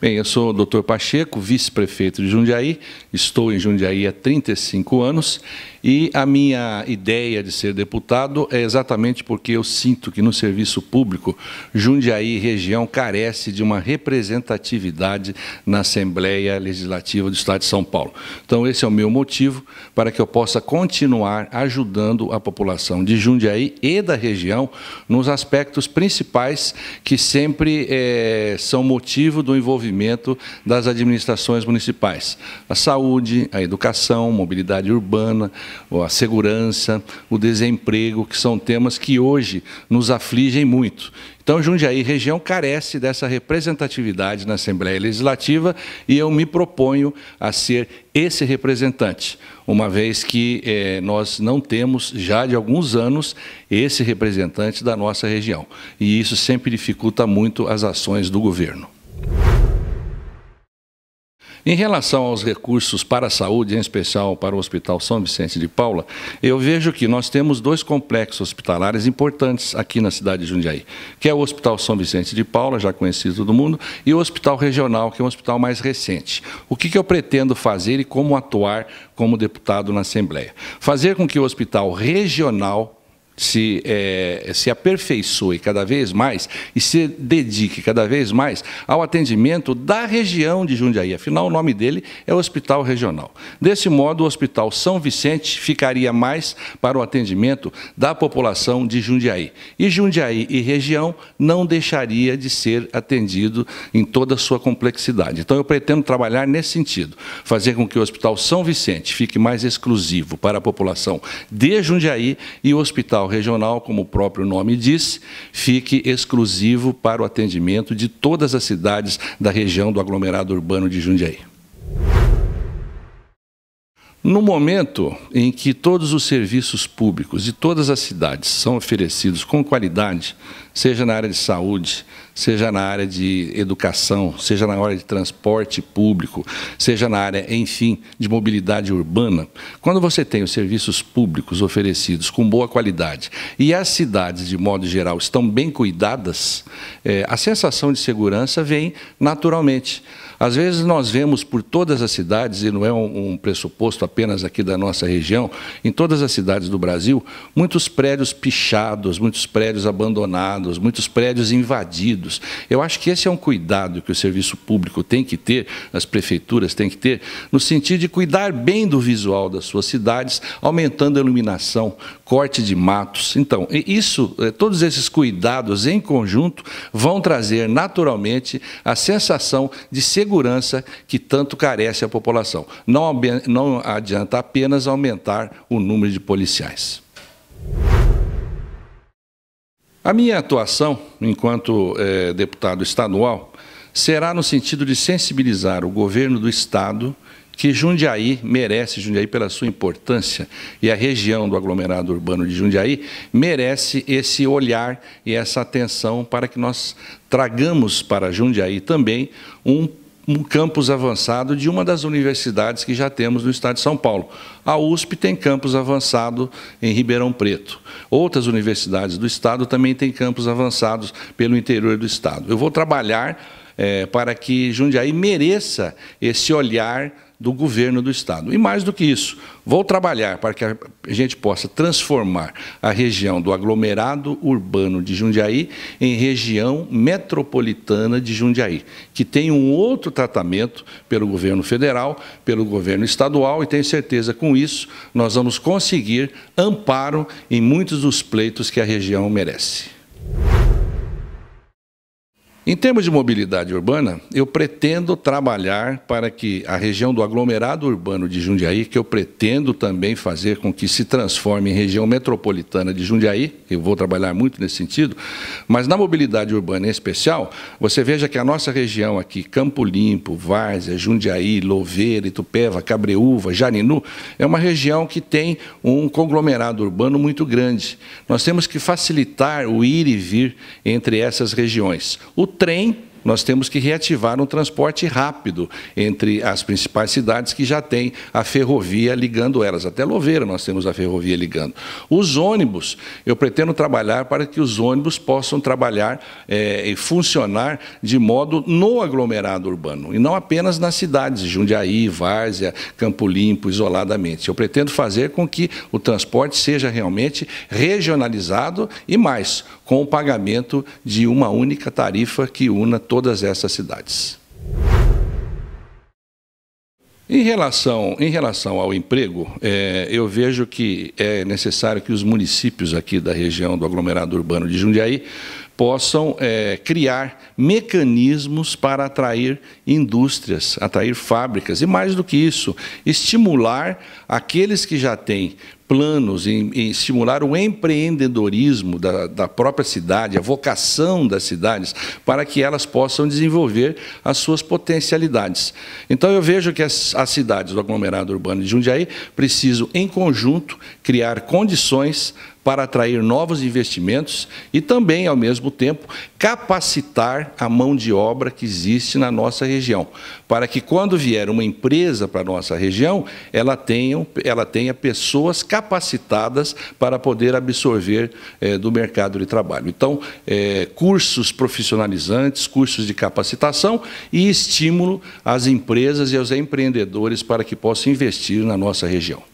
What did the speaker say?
Bem, eu sou o doutor Pacheco, vice-prefeito de Jundiaí, estou em Jundiaí há 35 anos e a minha ideia de ser deputado é exatamente porque eu sinto que no serviço público, Jundiaí região carece de uma representatividade na Assembleia Legislativa do Estado de São Paulo. Então, esse é o meu motivo para que eu possa continuar ajudando a população de Jundiaí e da região nos aspectos principais que sempre é, são motivo do envolvimento desenvolvimento das administrações municipais. A saúde, a educação, mobilidade urbana, a segurança, o desemprego, que são temas que hoje nos afligem muito. Então, Jundiaí, região, carece dessa representatividade na Assembleia Legislativa e eu me proponho a ser esse representante, uma vez que eh, nós não temos, já de alguns anos, esse representante da nossa região. E isso sempre dificulta muito as ações do governo. Em relação aos recursos para a saúde, em especial para o Hospital São Vicente de Paula, eu vejo que nós temos dois complexos hospitalares importantes aqui na cidade de Jundiaí, que é o Hospital São Vicente de Paula, já conhecido todo mundo, e o Hospital Regional, que é um hospital mais recente. O que, que eu pretendo fazer e como atuar como deputado na Assembleia? Fazer com que o Hospital Regional se, é, se aperfeiçoe cada vez mais e se dedique cada vez mais ao atendimento da região de Jundiaí. Afinal, o nome dele é Hospital Regional. Desse modo, o Hospital São Vicente ficaria mais para o atendimento da população de Jundiaí. E Jundiaí e região não deixaria de ser atendido em toda a sua complexidade. Então, eu pretendo trabalhar nesse sentido, fazer com que o Hospital São Vicente fique mais exclusivo para a população de Jundiaí e o Hospital hospital regional, como o próprio nome diz, fique exclusivo para o atendimento de todas as cidades da região do aglomerado urbano de Jundiaí. No momento em que todos os serviços públicos de todas as cidades são oferecidos com qualidade, seja na área de saúde, seja na área de educação, seja na área de transporte público, seja na área, enfim, de mobilidade urbana, quando você tem os serviços públicos oferecidos com boa qualidade e as cidades, de modo geral, estão bem cuidadas, é, a sensação de segurança vem naturalmente. Às vezes nós vemos por todas as cidades, e não é um, um pressuposto apenas aqui da nossa região, em todas as cidades do Brasil, muitos prédios pichados, muitos prédios abandonados, muitos prédios invadidos. Eu acho que esse é um cuidado que o serviço público tem que ter, as prefeituras têm que ter, no sentido de cuidar bem do visual das suas cidades, aumentando a iluminação, corte de matos. Então, isso, eh, todos esses cuidados em conjunto vão trazer naturalmente a sensação de segurança que tanto carece a população. Não, não adianta apenas aumentar o número de policiais. A minha atuação, enquanto é, deputado estadual, será no sentido de sensibilizar o governo do Estado que Jundiaí merece, Jundiaí pela sua importância, e a região do aglomerado urbano de Jundiaí merece esse olhar e essa atenção para que nós tragamos para Jundiaí também um um campus avançado de uma das universidades que já temos no estado de São Paulo. A USP tem campus avançado em Ribeirão Preto. Outras universidades do estado também têm campus avançados pelo interior do estado. Eu vou trabalhar é, para que Jundiaí mereça esse olhar do governo do Estado. E mais do que isso, vou trabalhar para que a gente possa transformar a região do aglomerado urbano de Jundiaí em região metropolitana de Jundiaí, que tem um outro tratamento pelo governo federal, pelo governo estadual, e tenho certeza com isso nós vamos conseguir amparo em muitos dos pleitos que a região merece. Em termos de mobilidade urbana, eu pretendo trabalhar para que a região do aglomerado urbano de Jundiaí, que eu pretendo também fazer com que se transforme em região metropolitana de Jundiaí, eu vou trabalhar muito nesse sentido, mas na mobilidade urbana em especial, você veja que a nossa região aqui, Campo Limpo, Várzea, Jundiaí, Louveira, Itupeva, Cabreúva, Janinu, é uma região que tem um conglomerado urbano muito grande. Nós temos que facilitar o ir e vir entre essas regiões. O trem nós temos que reativar um transporte rápido entre as principais cidades que já têm a ferrovia ligando elas. Até Louveira nós temos a ferrovia ligando. Os ônibus, eu pretendo trabalhar para que os ônibus possam trabalhar é, e funcionar de modo no aglomerado urbano, e não apenas nas cidades, Jundiaí, Várzea, Campo Limpo, isoladamente. Eu pretendo fazer com que o transporte seja realmente regionalizado e mais, com o pagamento de uma única tarifa que una todas essas cidades. Em relação, em relação ao emprego, é, eu vejo que é necessário que os municípios aqui da região do aglomerado urbano de Jundiaí possam é, criar mecanismos para atrair indústrias, atrair fábricas e, mais do que isso, estimular aqueles que já têm planos em, em estimular o empreendedorismo da, da própria cidade, a vocação das cidades, para que elas possam desenvolver as suas potencialidades. Então, eu vejo que as, as cidades do aglomerado urbano de Jundiaí precisam, em conjunto, criar condições para atrair novos investimentos e também, ao mesmo tempo, capacitar a mão de obra que existe na nossa região, para que quando vier uma empresa para a nossa região, ela tenha, ela tenha pessoas capacitadas para poder absorver é, do mercado de trabalho. Então, é, cursos profissionalizantes, cursos de capacitação e estímulo às empresas e aos empreendedores para que possam investir na nossa região.